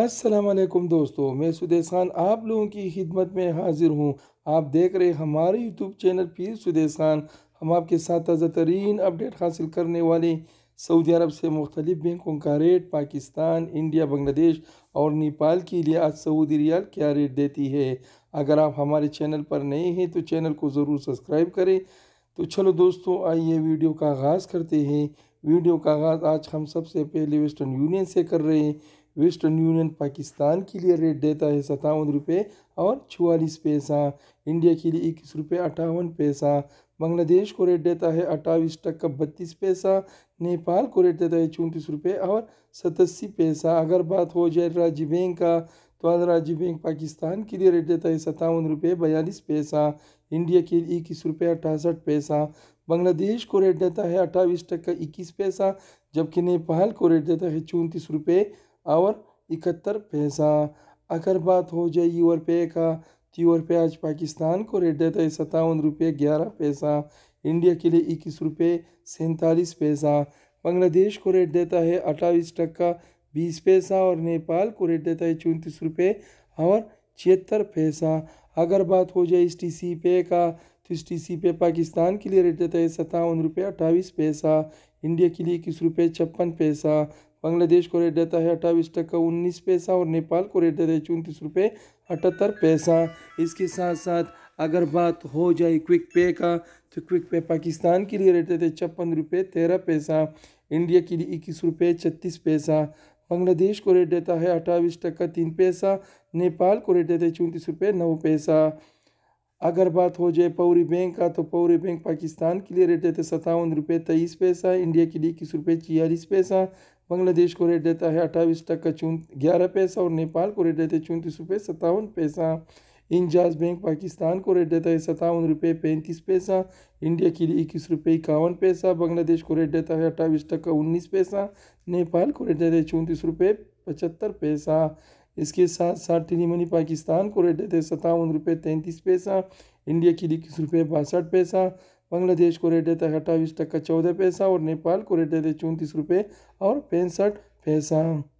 असलकुम दोस्तों मैं सुदेश खान आप लोगों की खिदमत में हाजिर हूँ आप देख रहे हमारे यूट्यूब चैनल पीर सुदेश खान हम आपके साथ ताज़ा तरीन अपडेट हासिल करने वाले सऊदी अरब से मुख्तलिफ बैंकों का रेट पाकिस्तान इंडिया बांग्लादेश और नेपाल के लिए आज सऊदी रियाल क्या रेट देती है अगर आप हमारे चैनल पर नए हैं तो चैनल को ज़रूर सब्सक्राइब करें तो चलो दोस्तों आइए वीडियो का आगाज़ करते हैं वीडियो का आगाज़ आज हम सबसे पहले वेस्टर्न यूनियन से कर रहे हैं वेस्टर्न यूनियन पाकिस्तान के लिए रेट देता है सत्तावन रुपये और चवालीस पैसा इंडिया के लिए इक्कीस रुपये अट्ठावन पैसा बांग्लादेश को रेट देता है अट्ठाईस टक्का बत्तीस पैसा नेपाल को रेट देता है चौंतीस रुपये और सतासी पैसा अगर बात हो जाए राज्य बैंक का तो आज राज्य बैंक पाकिस्तान के लिए रेट देता है सत्तावन रुपये बयालीस पैसा इंडिया के लिए इक्कीस रुपये अट्ठासठ पैसा बांग्लादेश को रेट देता है अट्ठाईस टक्का इक्कीस पैसा जबकि नेपाल को रेट देता है चौंतीस रुपये और इकहत्तर पैसा अगर बात हो जाए यूर पे का तो यूर पे आज पाकिस्तान को रेट देता है सत्तावन रुपये ग्यारह पैसा इंडिया के लिए इक्कीस रुपये सैंतालीस पैसा बांग्लादेश को रेट देता है अट्ठाईस टक्का बीस पैसा और नेपाल को रेट देता है चौंतीस रुपये और छिहत्तर पैसा अगर बात हो जाए इस टी सी पे का तो इस टी सी पे पाकिस्तान के लिए रेट देता है सत्तावन रुपये अट्ठाईस पैसा इंडिया के लिए इक्कीस रुपये छप्पन पैसा बांग्लादेश को रेट देता है अट्ठाईस टक्का उन्नीस पैसा और नेपाल को रेट देता है चौंतीस रुपये अठहत्तर पैसा इसके साथ साथ अगर बात हो जाए क्विक पे का तो क्विक पे पाकिस्तान के लिए रेट देते हैं छप्पन रुपये तेरह पैसा इंडिया के लिए इक्कीस रुपये छत्तीस पैसा बांग्लादेश को रेट देता है अट्ठावी टका तीन पैसा नेपाल को रेट देते चौंतीस रुपये नौ पैसा अगर बात हो जाए पौरी बैंक का तो पौरी बैंक पाकिस्तान के लिए रेट देते सतावन रुपये तेईस पैसा इंडिया के लिए इक्कीस रुपये छियालीस पैसा बांग्लादेश को रेट देता है अट्ठाईस टक्का चुन ग्यारह पैसा और नेपाल को रेट देते हैं चौंतीस रुपये सत्तावन पैसा इंजाज बैंक पाकिस्तान को रेट देता है सतावन रुपये पैंतीस पैसा इंडिया के लिए इक्कीस रुपये इक्यावन पैसा बांग्लादेश को रेट देता है अट्ठाईस टक्का उन्नीस पैसा नेपाल को रेट देता है चौंतीस रुपये पचहत्तर पैसा इसके साथ साथ टीनी मनी पाकिस्तान को रेट देते हैं सतावन रुपये तैंतीस पैसा इंडिया के लिए इक्कीस रुपये बासठ पैसा बांग्लादेश को रेट देता है अट्ठाईस टक्का चौदह पैसा और नेपाल को रेट देते चौंतीस रुपये और पैंसठ पैसा